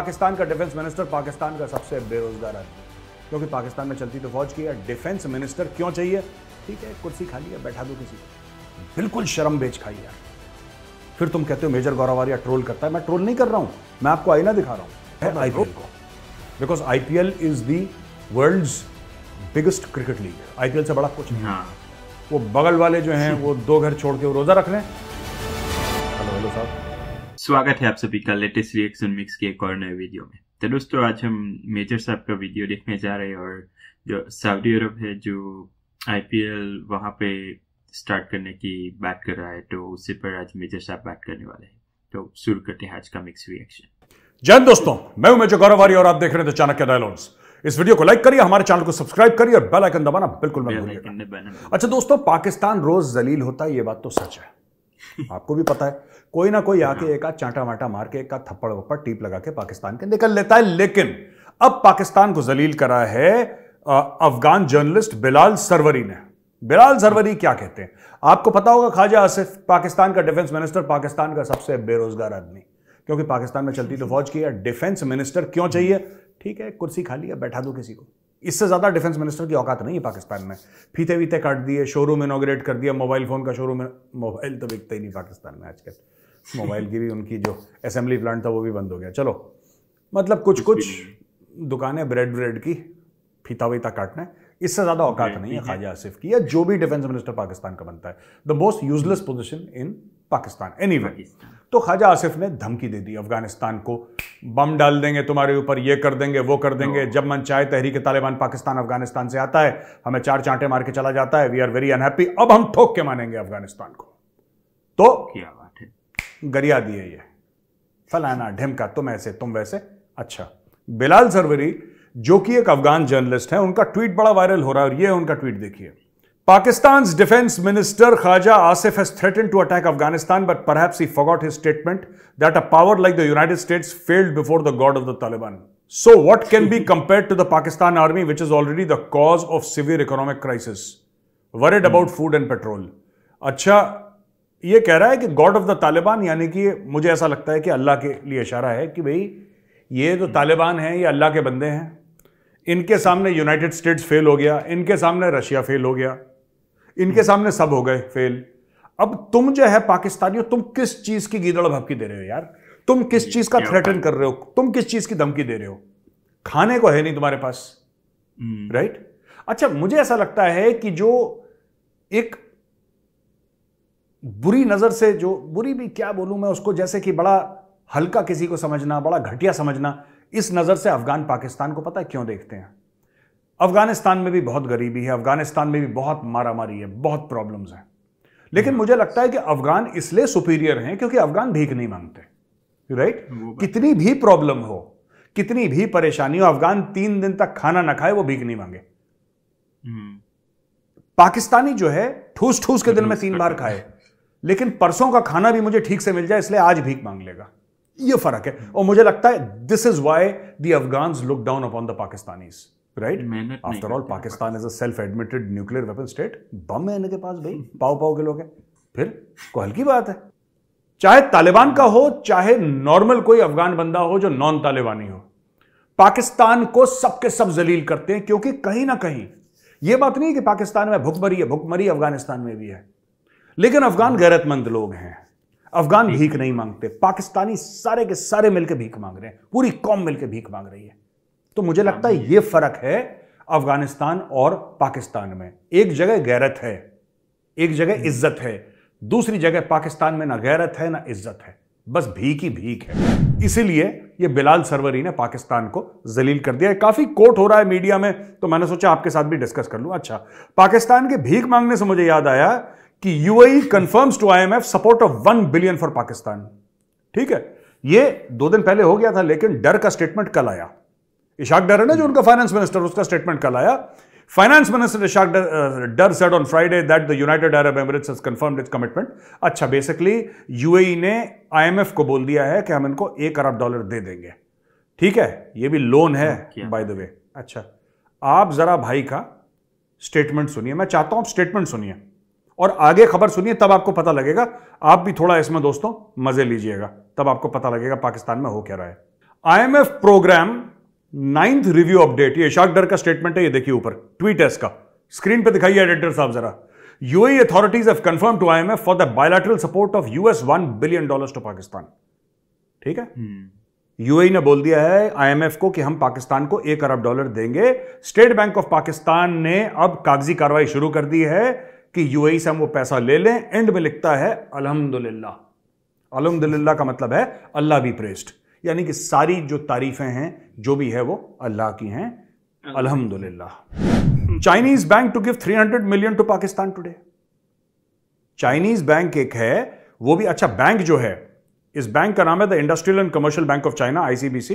पाकिस्तान का defence minister Pakistan का सबसे बेरोजगार है क्योंकि पाकिस्तान में चलती तो फौज की है डिफेंस मिनिस्टर क्यों चाहिए ठीक है कुर्सी खाली है बैठा दो किसी बिल्कुल शर्म बेच खाई है फिर तुम कहते हो मेजर गौरवारिया ट्रोल करता है मैं ट्रोल नहीं कर रहा हूं मैं आपको आईना दिखा रहा हूं आईपीएल को because IPL is the world biggest cricket league IPL से बड़ा कुछ नहीं हाँ। वो बगल वाले जो हैं वो दो घर छोड़ के रोजा रख लें स्वागत है आप सभी का लेटेस्ट रिएक्शन मिक्स के एक और नए वीडियो में तो दोस्तों आज हम मेजर साहब का वीडियो देखने जा रहे हैं और जो सऊदी अरब है जो आईपीएल वहाँ पे स्टार्ट करने की बात कर रहा है तो उसी पर आज मेजर साहब बात करने वाले हैं तो शुरू करते हैं आज का मिक्स रिएक्शन जैन दोस्तों मैं हूं मेजर गौरवारी और आप देख रहे थे चाणक्य डायलॉग्स इस वीडियो को लाइक करिए हमारे चैनल को सब्सक्राइब करिए और बेल आइकन दबाना बिल्कुल मत भूलिएगा अच्छा दोस्तों पाकिस्तान रोज जलील होता है ये बात तो सच है आपको भी पता है कोई ना कोई आके एक आध चांटा वाटा मार के एक आध थप्पड़ वप्पड़ टीप लगा के पाकिस्तान के निकल लेता है लेकिन अब पाकिस्तान को जलील करा है अफगान जर्नलिस्ट बिलाल सरवरी ने बिलाल सरवरी क्या कहते हैं आपको पता होगा ख्वाजा आसिफ पाकिस्तान का डिफेंस मिनिस्टर पाकिस्तान का सबसे बेरोजगार आदमी क्योंकि पाकिस्तान में चलती तो फौज की है डिफेंस मिनिस्टर क्यों चाहिए ठीक है कुर्सी खाली है बैठा दो किसी को इससे ज़्यादा डिफेंस मिनिस्टर की औकात नहीं है पाकिस्तान में फीते वीते काट दिए शोरूम इनोग्रेट कर दिया मोबाइल फ़ोन का शोरूम मोबाइल तो बिकता ही नहीं पाकिस्तान में आजकल मोबाइल की भी उनकी जो असेंबली प्लांट था वो भी बंद हो गया चलो मतलब कुछ कुछ दुकानें ब्रेड ब्रेड की फीता वीता काटना है इससे ज़्यादा औकात नहीं है ख्वाजा आसिफ की या जो भी डिफेंस मिनिस्टर पाकिस्तान का बनता है the most useless position in Pakistan any anyway, तो ख्वाजा आसिफ ने धमकी दे दी अफगानिस्तान को बम डाल देंगे तुम्हारे ऊपर ये कर देंगे वो कर देंगे जब मन चाहे तहरीक तालिबान पाकिस्तान अफगानिस्तान से आता है हमें चार चांटे मार के चला जाता है वी आर वेरी अनहैप्पी अब हम ठोक के मानेंगे अफगानिस्तान को तो क्या बात है गरिया दिए ये फलाना ढिमका तुम ऐसे तुम वैसे अच्छा बिलाल सरवरी जो कि एक अफगान जर्नलिस्ट है उनका ट्वीट बड़ा वायरल हो रहा है और ये उनका ट्वीट देखिए Pakistan's defense minister Khaja Asif has threatened to attack Afghanistan, but perhaps he forgot his statement that a power like the United States failed before the god of the Taliban. So, what can be compared to the Pakistan army, which is already the cause of severe economic crisis? Worried about food and petrol. अच्छा ये कह रहा है कि God of the Taliban यानी कि मुझे ऐसा लगता है कि अल्लाह के लिए इशारा है कि भाई ये जो तालिबान हैं ये अल्लाह के बंदे हैं इनके सामने यूनाइटेड स्टेट्स फेल हो गया इनके सामने रशिया फेल हो गया इनके सामने सब हो गए फेल अब तुम जो है पाकिस्तानियों तुम किस चीज की गीदड़ भपकी दे रहे हो यार तुम किस चीज का थ्रेटन कर रहे हो तुम किस चीज की धमकी दे रहे हो खाने को है नहीं तुम्हारे पास राइट हम्म। अच्छा मुझे ऐसा लगता है कि जो एक बुरी नजर से जो बुरी भी क्या बोलूं मैं उसको जैसे कि बड़ा हल्का किसी को समझना बड़ा घटिया समझना इस नजर से अफगान पाकिस्तान को पता है क्यों देखते हैं अफगानिस्तान में भी बहुत गरीबी है अफगानिस्तान में भी बहुत मारामारी है बहुत प्रॉब्लम्स हैं लेकिन मुझे लगता है कि अफगान इसलिए सुपीरियर हैं क्योंकि अफगान भीख नहीं मांगते राइट कितनी भी प्रॉब्लम हो कितनी भी परेशानी हो अफगान तीन दिन तक खाना ना खाए वो भीख नहीं मांगे हम्म। पाकिस्तानी जो है ठूस ठूस के दिन में तीन बार खाए लेकिन परसों का खाना भी मुझे ठीक से मिल जाए इसलिए आज भीख मांग लेगा ये फर्क है और मुझे लगता है this is why the Afghan look down upon the Pakistanis right after all Pakistan as a self admitted nuclear weapon state bomb है इनके पास भाई पाओ पाओ के लोग हैं फिर को हल्की बात है चाहे तालिबान का हो चाहे नॉर्मल कोई अफगान बंदा हो जो नॉन तालिबानी हो पाकिस्तान को सबके सब जलील करते हैं क्योंकि कहीं ना कहीं यह बात नहीं कि पाकिस्तान में भुखमरी है भुखमरी अफगानिस्तान में भी है लेकिन अफगान गैरतमंद लोग हैं अफगान भीख नहीं मांगते पाकिस्तानी सारे के सारे मिलकर भीख मांग रहे हैं पूरी कौम मिलकर भीख मांग रही है तो मुझे हाँ लगता है ये फर्क है अफगानिस्तान और पाकिस्तान में एक जगह गैरत है एक जगह हम्म। इज्जत है दूसरी जगह पाकिस्तान में ना गैरत है ना इज्जत है बस भीख ही भीख है इसीलिए ये बिलाल सरवरी ने पाकिस्तान को जलील कर दिया है काफी कोट हो रहा है मीडिया में तो मैंने सोचा आपके साथ भी डिस्कस कर लू अच्छा पाकिस्तान के भीख मांगने से मुझे याद आया कि UAE confirms to IMF support of one billion for Pakistan ठीक है ये दो दिन पहले हो गया था लेकिन डर का स्टेटमेंट कल आया इशाक डर है ना जो उनका फाइनेंस मिनिस्टर उसका स्टेटमेंट कल आया finance minister Ishaq Dar said on Friday that the United Arab Emirates has confirm its commitment अच्छा बेसिकली यूएई e ने आईएमएफ को बोल दिया है कि हम इनको एक अरब डॉलर दे देंगे ठीक है ये भी लोन है बाय द वे अच्छा आप जरा भाई का स्टेटमेंट सुनिए मैं चाहता हूं आप स्टेटमेंट सुनिए और आगे खबर सुनिए तब आपको पता लगेगा आप भी थोड़ा इसमें दोस्तों मजे लीजिएगा तब आपको पता लगेगा पाकिस्तान में हो क्या रहा है IMF program ninth review update ये शाक डर का स्टेटमेंट है ये देखिए ऊपर ट्वीट है इसका स्क्रीन पे दिखाइए एडिटर साहब जरा UAE authorities have confirm to IMF for the bilateral support of US one billion dollars to Pakistan ठीक है यूए हम्म। hmm. E ने बोल दिया है आईएमएफ को कि हम पाकिस्तान को एक अरब डॉलर देंगे स्टेट बैंक ऑफ पाकिस्तान ने अब कागजी कार्रवाई शुरू कर दी है कि यूए e से हम वो पैसा ले लें एंड में लिखता है अलहमदुल्ला अलहमदुल्ला का मतलब है अल्लाह बी प्रेस्ट यानी कि सारी जो तारीफें हैं जो भी है वो अल्लाह की हैं अल्हम्दुलिल्लाह Chinese bank to give 300 million to Pakistan today Chinese bank एक है वो भी अच्छा बैंक जो है इस बैंक का नाम है the Industrial and Commercial Bank of China ICBC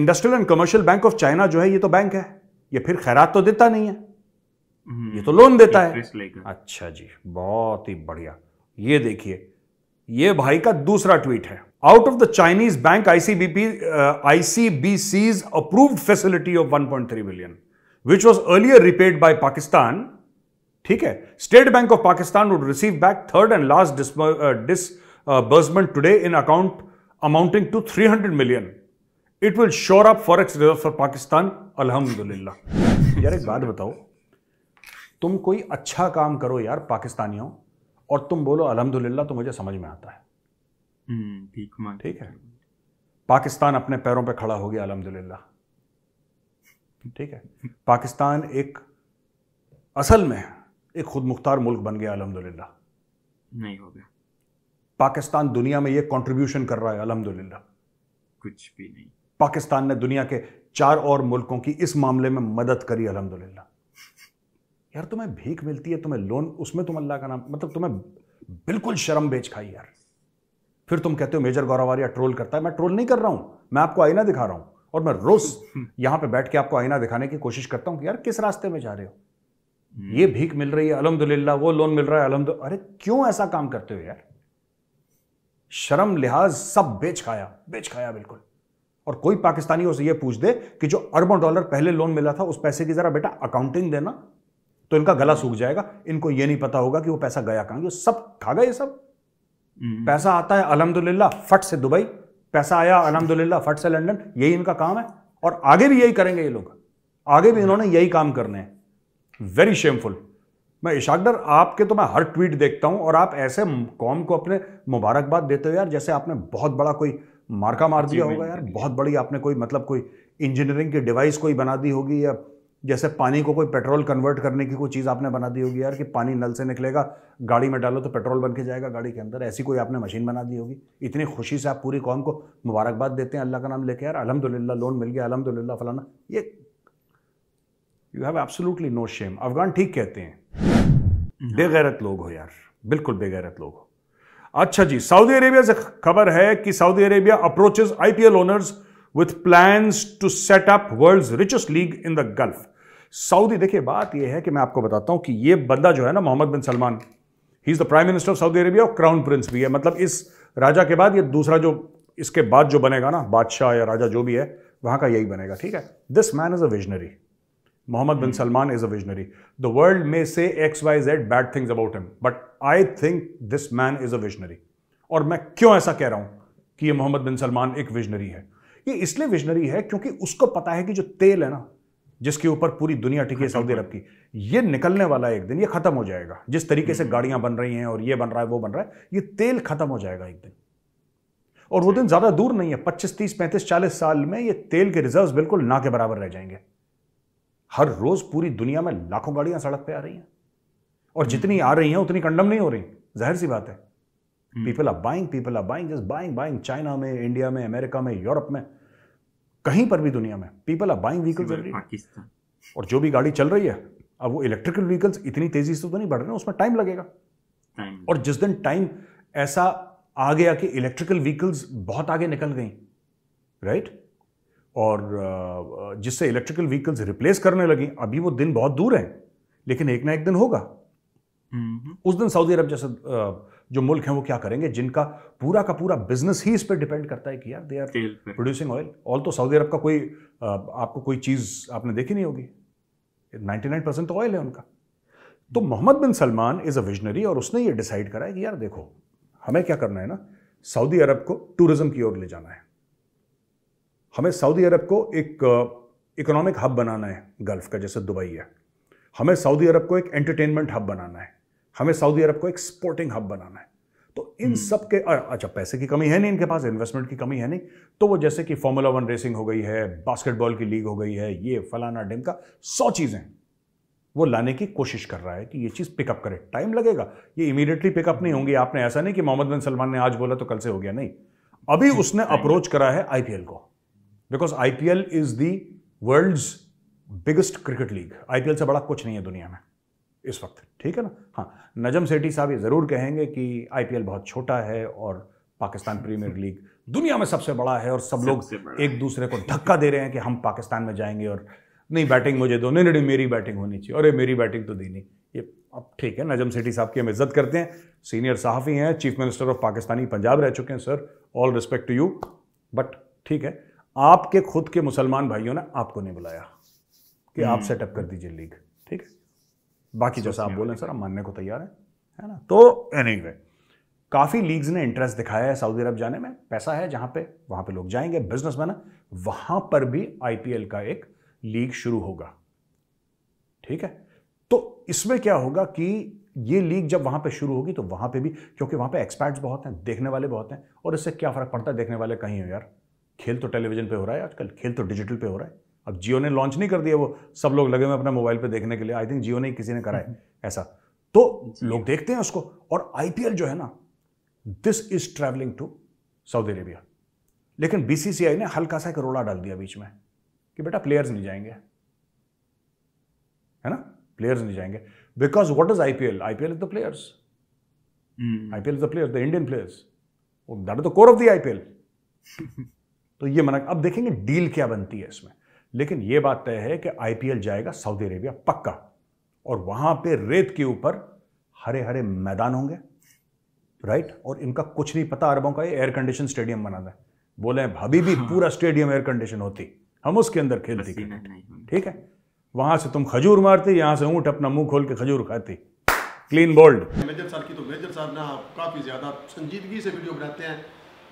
Industrial and Commercial Bank of China जो है ये तो बैंक है ये फिर खैरात तो देता नहीं है हम्म, ये तो लोन देता है अच्छा जी बहुत ही बढ़िया ये देखिए ये भाई का दूसरा ट्वीट है out of the Chinese bank ICBP, uh, ICBC's approved facility of 1.3 billion, which was earlier repaid by Pakistan. ठीक है State Bank of Pakistan would receive back third and last disbursement today in account amounting to 300 million it will shore up forex reserve for Pakistan अल्हम्दुलिल्लाह यार एक बात बताओ तुम कोई अच्छा काम करो यार पाकिस्तानियों और तुम बोलो अलहमदुल्ला तो मुझे समझ में आता है हम्म, ठीक है पाकिस्तान अपने पैरों पे खड़ा हो गया अलहमदिल्ला ठीक है पाकिस्तान एक असल में एक खुद मुख्तार मुल्क बन गया अलहमदिल्ला नहीं हो गया पाकिस्तान दुनिया में ये कंट्रीब्यूशन कर रहा है अलहमदिल्ला कुछ भी नहीं पाकिस्तान ने दुनिया के चार और मुल्कों की इस मामले में मदद करी अलहमदिल्ला यार तुम्हें भीख मिलती है तुम्हें लोन उसमें तुम अल्लाह का नाम मतलब तुम्हें बिल्कुल शर्म बेच खाई यार फिर तुम कहते हो मेजर गौरवारिया ट्रोल करता है मैं ट्रोल नहीं कर रहा हूं मैं आपको आईना दिखा रहा हूं और मैं रोज यहां पे बैठ के आपको आईना दिखाने की कोशिश करता हूं कि यार किस रास्ते में जा रहे हो हम्म। ये भीख मिल रही है अलहमदुल्ला वो लोन मिल रहा है अलहमद अरे क्यों ऐसा काम करते हो यार शर्म लिहाज सब बेच खाया बेच खाया बिल्कुल और कोई पाकिस्तानी से ये पूछ दे कि जो अरबों डॉलर पहले लोन मिला था उस पैसे की जरा बेटा अकाउंटिंग देना तो इनका गला सूख जाएगा इनको ये नहीं पता होगा कि वो पैसा गया कहाँ सब खा गए ये सब हम्म। पैसा आता है अलहमदुल्ला फट से दुबई पैसा आया अलहमदुल्ला फट से लंदन यही इनका काम है और आगे भी यही करेंगे ये लोग आगे भी इन्होंने यही काम करने हैं वेरी शेमफुल मैं इशाकडर आपके तो मैं हर ट्वीट देखता हूं और आप ऐसे कौम को अपने मुबारकबाद देते हो यार जैसे आपने बहुत बड़ा कोई मार्का मार दिया होगा यार बहुत बड़ी आपने कोई मतलब कोई इंजीनियरिंग की डिवाइस कोई बना दी होगी या जैसे पानी को कोई पेट्रोल कन्वर्ट करने की कोई चीज़ आपने बना दी होगी यार कि पानी नल से निकलेगा गाड़ी में डालो तो पेट्रोल बन के जाएगा गाड़ी के अंदर ऐसी कोई आपने मशीन बना दी होगी इतनी खुशी से आप पूरी कौम को मुबारकबाद देते हैं अल्लाह का नाम लेके यार अलहमदिल्ला लोन मिल गया अलहमदिल्ला फलाना ये you have absolutely no shame Afghan ठीक कहते हैं बेगैरत लोग हो यार बिल्कुल बेगैरत लोग हो अच्छा जी सऊदी अरेबिया से खबर है कि Saudi Arabia approaches IPL owners with plan to set up world richest league in the Gulf Saudi देखिए बात यह है कि मैं आपको बताता हूं कि यह बंदा जो है ना Mohammed bin Salman he is the prime minister of Saudi Arabia और क्राउन प्रिंस भी है मतलब इस राजा के बाद यह दूसरा जो इसके बाद जो बनेगा ना बादशाह या राजा जो भी है वहां का यही बनेगा ठीक है this man is a visionary Mohammed bin hmm. Salman is a visionary the world में से X Y Z bad things about him but I think this man is a visionary और मैं क्यों ऐसा कह रहा हूं कि ये मोहम्मद बिन सलमान एक विजनरी है ये इसलिए विजनरी है क्योंकि उसको पता है कि जो तेल है ना जिसके ऊपर पूरी दुनिया टिकी है सऊदी अरब की ये निकलने वाला है एक दिन ये खत्म हो जाएगा जिस तरीके से हम्म। गाड़ियां बन रही हैं और ये बन रहा है वो बन रहा है ये तेल खत्म हो जाएगा एक दिन और वो दिन ज़्यादा दूर नहीं है पच्चीस तीस पैंतीस चालीस साल में ये तेल के रिजर्व बिल्कुल ना के बराबर रह जाएंगे हर रोज़ पूरी दुनिया में लाखों गाड़ियां सड़क पर आ रही हैं और हम्म। जितनी आ रही हैं उतनी कंडम नहीं हो रही जाहिर सी बात है people are buying people are buying just buying buying China में इंडिया में अमेरिका में यूरोप में कहीं पर भी दुनिया में people are buying vehicles Pakistan और जो भी गाड़ी चल रही है अब वो इलेक्ट्रिकल व्हीकल्स इतनी तेजी से तो नहीं बढ़ रहे उसमें टाइम लगेगा और जिस दिन टाइम ऐसा आ गया कि इलेक्ट्रिकल व्हीकल्स बहुत आगे निकल गई राइट और जिससे इलेक्ट्रिकल व्हीकल्स रिप्लेस करने लगी अभी वो दिन बहुत दूर है लेकिन एक ना एक दिन होगा हम्म। उस दिन सऊदी अरब जैसा जो मुल्क हैं वो क्या करेंगे जिनका पूरा का पूरा बिजनेस ही इस पर डिपेंड करता है कि यार they are producing oil all तो सऊदी अरब का कोई आपको कोई चीज़ आपने देखी नहीं होगी 99 परसेंट तो ऑयल है उनका तो Mohammed bin Salman is a visionary और उसने ये डिसाइड करा है कि यार देखो हमें क्या करना है ना सऊदी अरब को टूरिज़्म की ओर ले जाना है हमें सऊदी अरब को एक इकोनॉमिक हब बनाना है गल्फ़ का जैसे दुबई है हमें सऊदी अरब को एक एंटरटेनमेंट हब बनाना है हमें सऊदी अरब को एक स्पोर्टिंग हब बनाना है तो इन हम्म। सब के अच्छा पैसे की कमी है नहीं इनके पास इन्वेस्टमेंट की कमी है नहीं तो वो जैसे कि फॉर्मूला वन रेसिंग हो गई है बास्केटबॉल की लीग हो गई है ये फलाना ढिमका सौ चीज़ें वो लाने की कोशिश कर रहा है कि ये चीज़ पिकअप करे टाइम लगेगा ये इमीडिएटली पिकअप नहीं होंगी आपने ऐसा नहीं कि मोहम्मद बिन सलमान ने आज बोला तो कल से हो गया नहीं अभी उसने अप्रोच करा है आईपीएल को because IPL is the biggest cricket league IPL से बड़ा कुछ नहीं है दुनिया में इस वक्त ठीक है ना हाँ नजम सेठी साहब ये ज़रूर कहेंगे कि आई बहुत छोटा है और पाकिस्तान प्रीमियर लीग दुनिया में सबसे बड़ा है और सब लोग एक दूसरे को धक्का दे रहे हैं कि हम पाकिस्तान में जाएंगे और नहीं बैटिंग मुझे दो नहीं नहीं मेरी बैटिंग होनी चाहिए अरे मेरी बैटिंग तो देनी ये अब ठीक है नजम सेठी साहब की हम इज्जत करते हैं सीनियर सहाफ़ी हैं chief minister of Pakistani Punjab रह चुके हैं sir all respect to you but ठीक है आपके खुद के मुसलमान भाइयों ने आपको नहीं बुलाया कि आप सेटअप हम्म। कर दीजिए लीग ठीक है बाकी जैसा आप बोलें सर हम मानने को तैयार हैं है ना तो एनी anyway, काफ़ी लीग्स ने इंटरेस्ट दिखाया है सऊदी अरब जाने में पैसा है जहाँ पे वहाँ पे लोग जाएंगे बिजनेस मैन वहाँ पर भी आईपीएल का एक लीग शुरू होगा ठीक है तो इसमें क्या होगा कि ये लीग जब वहां पे शुरू होगी तो वहां पे भी क्योंकि वहां पे एक्सपर्ट्स बहुत हैं देखने वाले बहुत हैं और इससे क्या फ़र्क पड़ता है देखने वाले कहीं हो यार खेल तो टेलीविज़न पे हो रहा है आजकल खेल तो डिजिटल पे हो रहा है अब जियो ने लॉन्च नहीं कर दिया वो सब लोग लगे हुए अपने मोबाइल पे देखने के लिए आई थिंक जियो ने किसी ने करा है ऐसा तो लोग देखते हैं उसको और आईपीएल जो है ना this is travelling to Saudi Arabia लेकिन बीसीसीआई ने हल्का सा एक रोला डाल दिया बीच में कि बेटा प्लेयर्स नहीं जाएंगे है ना प्लेयर्स नहीं जाएंगे because what is IPL IPL is the players IPL is the players the Indian players that is the core of the IPL तो ये मना अब देखेंगे डील क्या बनती है इसमें लेकिन यह बात तय है कि आईपीएल जाएगा सऊदी अरेबिया पक्का और वहां पे रेत के ऊपर हरे हरे मैदान होंगे राइट और इनका कुछ नहीं पता अरबों का ये एयर कंडीशन स्टेडियम बनाना है बोले भाभी भी हाँ। पूरा स्टेडियम एयर कंडीशन होती हम उसके अंदर खेलती ठीक है वहां से तुम खजूर मारती यहां से ऊंट अपना मुंह खोल के खजूर खाती क्लीन बोल्ड मेजर साहब की तो मेजर साहब ना काफ़ी ज़्यादा संजीदगी से वीडियो बनाते हैं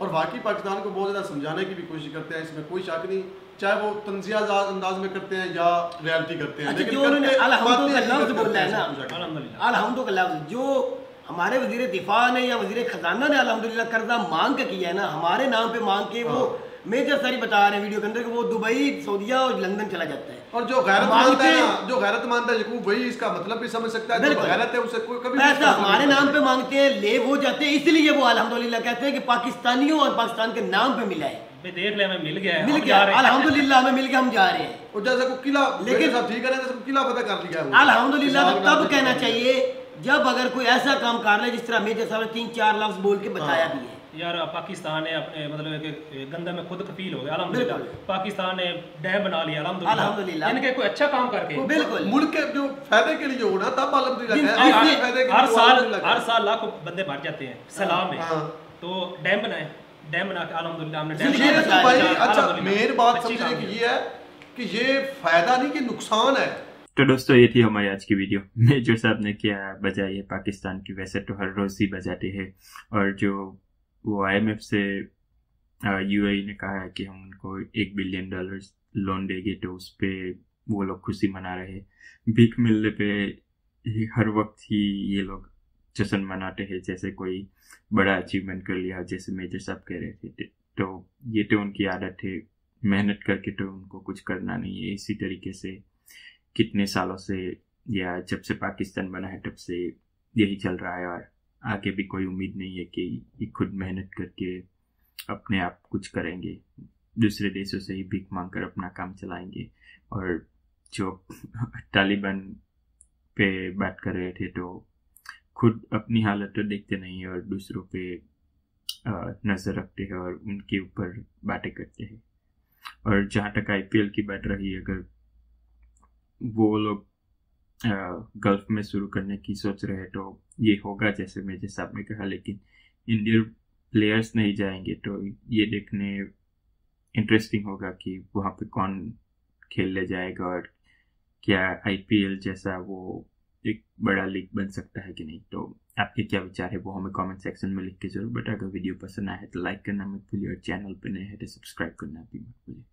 और बाकी पाकिस्तान को बहुत ज़्यादा समझाने की भी कोशिश करते हैं इसमें कोई शक नहीं चाहे वो तंजिया अंदाज में करते हैं या रियलिटी करते हैं अच्छा, जो है हमारे वजीर दिफा ने या वजीर खजाना ने अलहमदिल्ला कर्जा मांग के किया है ना हमारे नाम पे मांग के वो हाँ। मेजर सारी बता रहे हैं वीडियो के अंदर कि वो दुबई सऊदिया और लंदन चला जाता है और जो गैरत मानता है जो गैरत मानता है वही इसका मतलब भी समझ सकता है जो गैरत है उसे कोई कभी पैसा हमारे नाम पे मांगते हैं ले हो जाते हैं इसलिए वो अलहमदुल्ला कहते हैं कि पाकिस्तानियों और पाकिस्तान के नाम पे मिला है देख ले हमें मिल गया हम जा रहे हैं किला लेकिन सब ठीक है किला फतेह कर अलहमदुल्ला तो तब तो कहना चाहिए जब अगर कोई ऐसा काम कर रहा है जिस तरह मेजर साहब ने तीन चार लफ्ज बोल के बताया हाँ। भी है यार पाकिस्तान ने अपने मतलब एक गंदा में खुद कपील हो गया अलहमदिल्ला पाकिस्तान ने डैम बना लिया अलहमदिल्ला इनके कोई अच्छा काम करके बिल्कुल मुल्क के जो फायदे के लिए होना तब अलहमदिल्ला हर साल हर साल लाखों बंदे मर जाते हैं सलाम है हाँ। तो डैम बनाए डैम बना के अलहमदिल्ला हमने डैम तो अच्छा, अच्छा मेन बात समझने की ये है कि ये फायदा नहीं कि नुकसान है तो दोस्तों ये थी हमारी आज की वीडियो मेजर साहब ने क्या बजाई है पाकिस्तान की वैसे तो हर रोज़ ही बजाते हैं और जो वो एफ से यू uh, e ने कहा है कि हम उनको एक बिलियन डॉलर लोन देंगे तो उस पर वो लोग खुशी मना रहे हैं भीख मिलने पे हर वक्त ही ये लोग जश्न मनाते हैं जैसे कोई बड़ा अचीवमेंट कर लिया जैसे मेजर साहब कह रहे थे तो ये तो उनकी आदत है मेहनत करके तो उनको कुछ करना नहीं है इसी तरीके से कितने सालों से या जब से पाकिस्तान बना है तब से यही चल रहा है और आगे भी कोई उम्मीद नहीं है कि ये खुद मेहनत करके अपने आप कुछ करेंगे दूसरे देशों से ही भीख मांग कर अपना काम चलाएंगे और जो तालिबान पे बात कर रहे थे तो खुद अपनी हालत तो देखते नहीं है और दूसरों पे नज़र रखते हैं और उनके ऊपर बातें करते हैं और जहाँ तक आईपीएल की बात रही अगर वो लोग गल्फ में शुरू करने की सोच रहे तो ये होगा जैसे मैं जैसे आपने कहा लेकिन इंडियन प्लेयर्स नहीं जाएंगे तो ये देखने इंटरेस्टिंग होगा कि वहाँ पे कौन खेलने जाएगा और क्या आईपीएल जैसा वो एक बड़ा लीग बन सकता है कि नहीं तो आपके क्या विचार है वो हमें कमेंट सेक्शन में लिख के जरूर बट अगर वीडियो पसंद आया है तो लाइक करना मत भूलिए और चैनल पर नए हैं तो सब्सक्राइब करना भी मत भूलिए